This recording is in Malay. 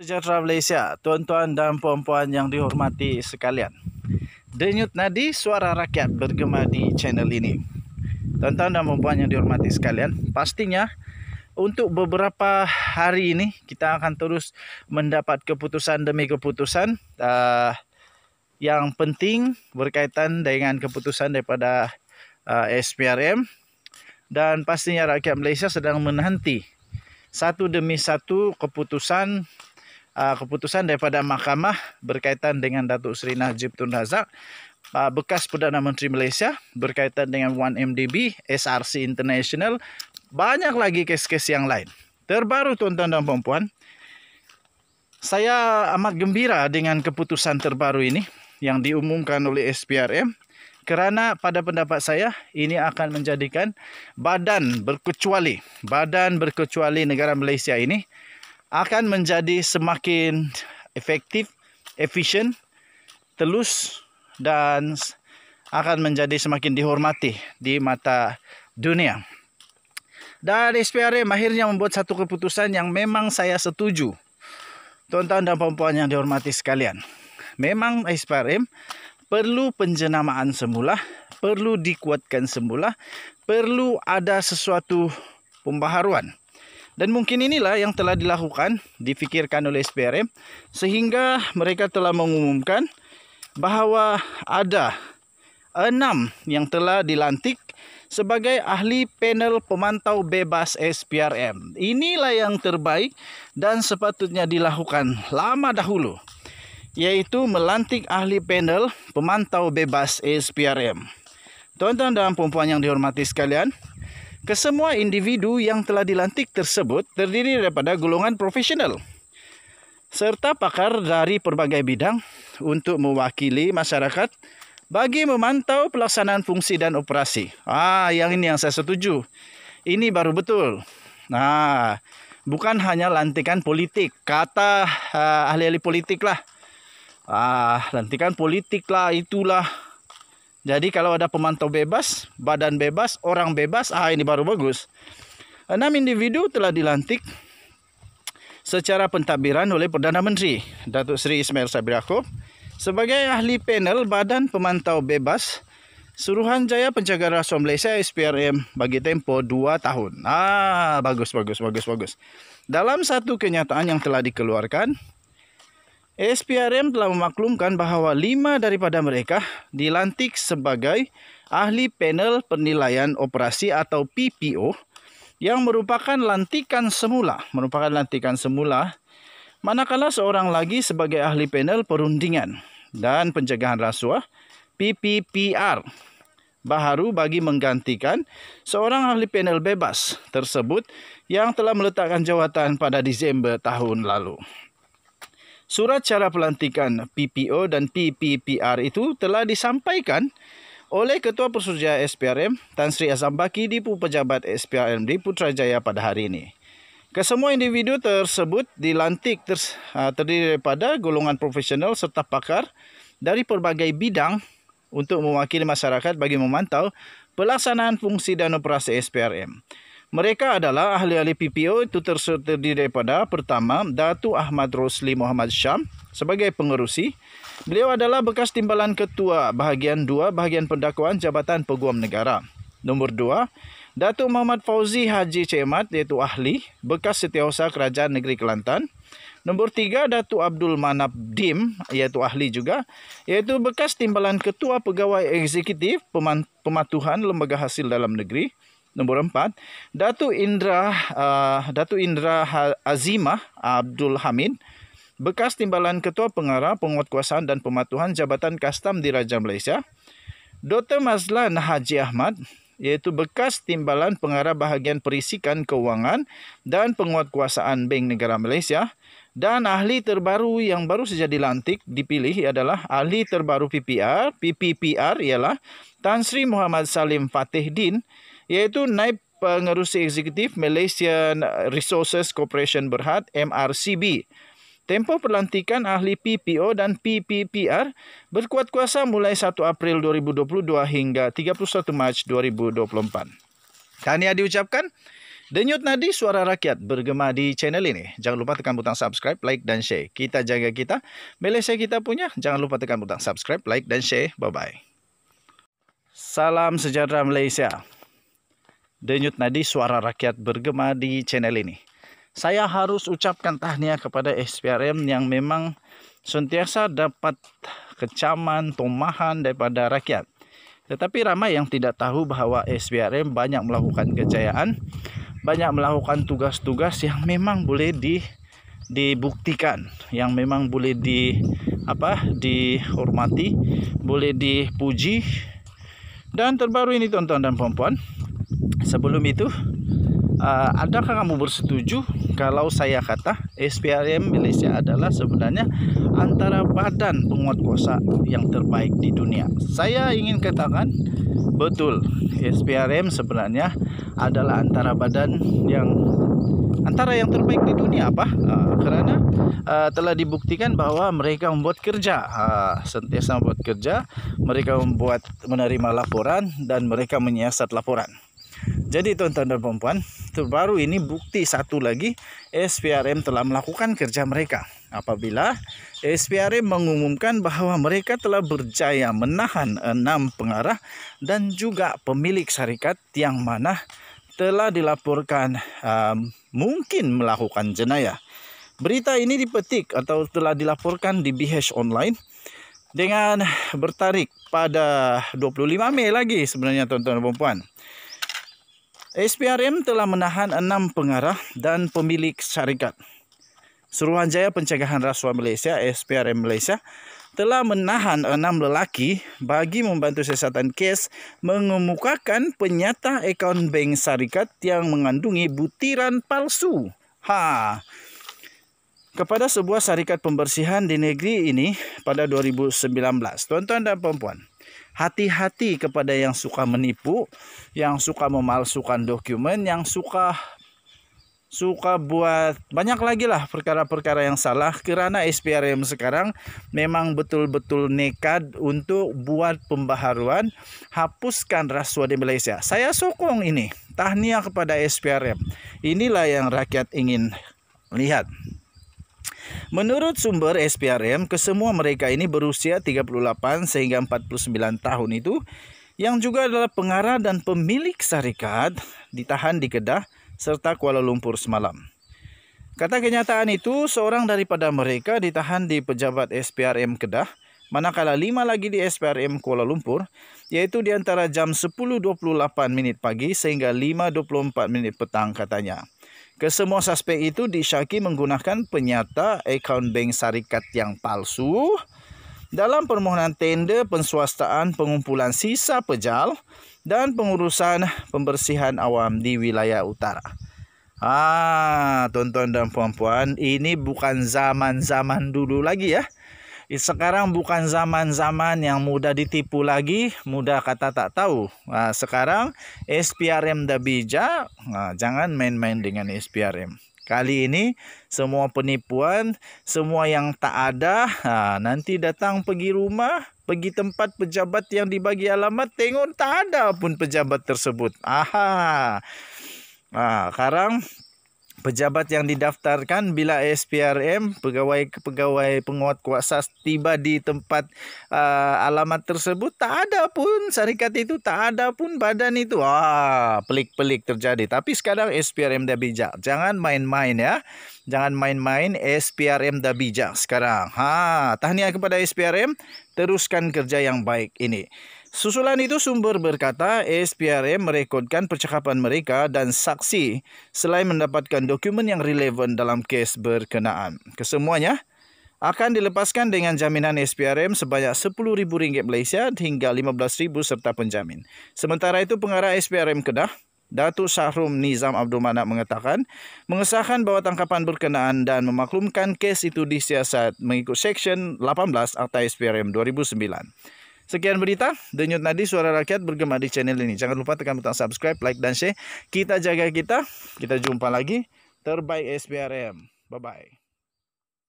sejahtera Malaysia, tuan-tuan dan puan-puan yang dihormati sekalian. Denyut nadi suara rakyat bergema di channel ini. Tuan-tuan dan puan-puan yang dihormati sekalian, pastinya untuk beberapa hari ini kita akan terus mendapat keputusan demi keputusan uh, yang penting berkaitan dengan keputusan daripada uh, SPRM dan pastinya rakyat Malaysia sedang menanti satu demi satu keputusan uh, keputusan daripada mahkamah berkaitan dengan Datuk Seri Najib Tun Razak uh, bekas Perdana Menteri Malaysia berkaitan dengan 1MDB, SRC International banyak lagi kes-kes yang lain terbaru tuan-tuan dan puan-puan saya amat gembira dengan keputusan terbaru ini yang diumumkan oleh SPRM kerana pada pendapat saya ini akan menjadikan badan berkecuali badan berkecuali negara Malaysia ini akan menjadi semakin efektif, efisien, telus dan akan menjadi semakin dihormati di mata dunia. Dan SPRM akhirnya membuat satu keputusan yang memang saya setuju. Tuan-tuan dan puan yang dihormati sekalian. Memang SPRM perlu penjenamaan semula, perlu dikuatkan semula, perlu ada sesuatu pembaharuan. Dan mungkin inilah yang telah dilakukan, difikirkan oleh SPRM sehingga mereka telah mengumumkan bahawa ada enam yang telah dilantik sebagai ahli panel pemantau bebas SPRM. Inilah yang terbaik dan sepatutnya dilakukan lama dahulu yaitu melantik ahli panel pemantau bebas SPRM. Tuan-tuan dan puan-puan yang dihormati sekalian, Kesemua individu yang telah dilantik tersebut terdiri daripada golongan profesional serta pakar dari berbagai bidang untuk mewakili masyarakat bagi memantau pelaksanaan fungsi dan operasi. Ah, yang ini yang saya setuju. Ini baru betul. Nah, bukan hanya lantikan politik, kata ah, ahli-ahli politik lah. Ah, lantikan politik lah itulah. Jadi kalau ada pemantau bebas, badan bebas, orang bebas, ah ini baru bagus. Enam individu telah dilantik secara pentadbiran oleh Perdana Menteri Datuk Seri Ismail Sabri Yaakob sebagai ahli panel badan pemantau bebas Suruhanjaya Penjaga Rasuah Malaysia SPRM bagi tempo 2 tahun. Ah, bagus, bagus, bagus, bagus. Dalam satu kenyataan yang telah dikeluarkan, SPRM telah memaklumkan bahawa lima daripada mereka dilantik sebagai ahli panel penilaian operasi atau PPO yang merupakan lantikan semula, merupakan lantikan semula, manakala seorang lagi sebagai ahli panel perundingan dan pencegahan rasuah PPPR baharu bagi menggantikan seorang ahli panel bebas tersebut yang telah meletakkan jawatan pada Disember tahun lalu surat cara pelantikan PPO dan PPPR itu telah disampaikan oleh Ketua Persetujuan SPRM Tan Sri Azam Baki di Pejabat SPRM di Putrajaya pada hari ini. Kesemua individu tersebut dilantik ter, ah, terdiri daripada golongan profesional serta pakar dari pelbagai bidang untuk mewakili masyarakat bagi memantau pelaksanaan fungsi dan operasi SPRM. Mereka adalah ahli-ahli PPO itu terdiri daripada pertama Datu Ahmad Rosli Muhammad Syam sebagai pengerusi. Beliau adalah bekas timbalan ketua bahagian dua bahagian pendakwaan Jabatan Peguam Negara. Nombor dua Datu Muhammad Fauzi Haji Cemat iaitu ahli bekas setiausaha Kerajaan Negeri Kelantan. Nombor tiga Datu Abdul Manap Dim iaitu ahli juga iaitu bekas timbalan ketua pegawai eksekutif pematuhan lembaga hasil dalam negeri. Nombor empat, Datu Indra uh, Datu Indra ha-, Azimah Abdul Hamid bekas timbalan ketua pengarah penguatkuasaan dan pematuhan jabatan kastam di Raja Malaysia. Dr. Mazlan Haji Ahmad iaitu bekas timbalan pengarah bahagian perisikan kewangan dan penguatkuasaan Bank Negara Malaysia dan ahli terbaru yang baru saja dilantik dipilih adalah ahli terbaru PPR PPPR ialah Tan Sri Muhammad Salim Fatih Din iaitu Naib Pengerusi Eksekutif Malaysian Resources Corporation Berhad MRCB. Tempoh pelantikan ahli PPO dan PPPR berkuat kuasa mulai 1 April 2022 hingga 31 Mac 2024. Tahniah diucapkan. Denyut nadi suara rakyat bergema di channel ini. Jangan lupa tekan butang subscribe, like dan share. Kita jaga kita, Malaysia kita punya. Jangan lupa tekan butang subscribe, like dan share. Bye-bye. Salam sejahtera Malaysia. Denyut Nadi Suara Rakyat bergema di channel ini. Saya harus ucapkan tahniah kepada SPRM yang memang sentiasa dapat kecaman, tomahan daripada rakyat. Tetapi ramai yang tidak tahu bahwa SPRM banyak melakukan kejayaan, banyak melakukan tugas-tugas yang memang boleh di dibuktikan, yang memang boleh di apa dihormati, boleh dipuji. Dan terbaru ini tonton dan perempuan sebelum itu uh, adakah kamu bersetuju kalau saya kata SPRM Malaysia adalah sebenarnya antara badan penguat kuasa yang terbaik di dunia. Saya ingin katakan betul SPRM sebenarnya adalah antara badan yang antara yang terbaik di dunia apa? Uh, eh, karena uh, eh, telah dibuktikan bahwa mereka membuat kerja, uh, sentiasa membuat kerja, mereka membuat menerima laporan dan mereka menyiasat laporan. Jadi tuan-tuan dan puan terbaru ini bukti satu lagi SPRM telah melakukan kerja mereka. Apabila SPRM mengumumkan bahawa mereka telah berjaya menahan enam pengarah dan juga pemilik syarikat yang mana telah dilaporkan uh, mungkin melakukan jenayah. Berita ini dipetik atau telah dilaporkan di BH Online dengan bertarik pada 25 Mei lagi sebenarnya tuan-tuan dan puan SPRM telah menahan enam pengarah dan pemilik syarikat. Suruhanjaya Pencegahan Rasuah Malaysia, SPRM Malaysia, telah menahan enam lelaki bagi membantu siasatan kes mengemukakan penyata akaun bank syarikat yang mengandungi butiran palsu. Ha. Kepada sebuah syarikat pembersihan di negeri ini pada 2019. Tuan-tuan dan puan-puan, Hati-hati kepada yang suka menipu, yang suka memalsukan dokumen, yang suka suka buat banyak lagi lah perkara-perkara yang salah karena SPRM sekarang memang betul-betul nekat untuk buat pembaharuan hapuskan rasuah di Malaysia. Saya sokong ini. Tahniah kepada SPRM. Inilah yang rakyat ingin lihat. Menurut sumber SPRM, kesemua mereka ini berusia 38 sehingga 49 tahun itu yang juga adalah pengarah dan pemilik syarikat ditahan di Kedah serta Kuala Lumpur semalam. Kata kenyataan itu, seorang daripada mereka ditahan di pejabat SPRM Kedah manakala lima lagi di SPRM Kuala Lumpur iaitu di antara jam 10.28 pagi sehingga 5.24 petang katanya. Kesemua suspek itu disyaki menggunakan penyata akaun bank syarikat yang palsu dalam permohonan tender pensuastaan pengumpulan sisa pejal dan pengurusan pembersihan awam di wilayah utara. Ah, tuan-tuan dan puan-puan, ini bukan zaman-zaman dulu lagi ya. Eh, sekarang bukan zaman-zaman yang mudah ditipu lagi, mudah kata tak tahu. Ha, sekarang SPRM dah bijak, ha, jangan main-main dengan SPRM. Kali ini semua penipuan, semua yang tak ada, ha, nanti datang pergi rumah, pergi tempat pejabat yang dibagi alamat, tengok tak ada pun pejabat tersebut. Aha, sekarang... Pejabat yang didaftarkan bila SPRM pegawai-pegawai penguat kuasa tiba di tempat uh, alamat tersebut tak ada pun syarikat itu tak ada pun badan itu ah pelik-pelik terjadi tapi sekarang SPRM dah bijak jangan main-main ya jangan main-main SPRM dah bijak sekarang ha tahniah kepada SPRM teruskan kerja yang baik ini Susulan itu sumber berkata SPRM merekodkan percakapan mereka dan saksi selain mendapatkan dokumen yang relevan dalam kes berkenaan. Kesemuanya akan dilepaskan dengan jaminan SPRM sebanyak RM10,000 Malaysia hingga RM15,000 serta penjamin. Sementara itu, pengarah SPRM Kedah, Datuk Syahrum Nizam Abdul Manak mengatakan, mengesahkan bahawa tangkapan berkenaan dan memaklumkan kes itu disiasat mengikut Seksyen 18 Akta SPRM 2009. Sekian berita Denyut Nadi Suara Rakyat bergema di channel ini. Jangan lupa tekan butang subscribe, like dan share. Kita jaga kita. Kita jumpa lagi. Terbaik SBRM. Bye-bye.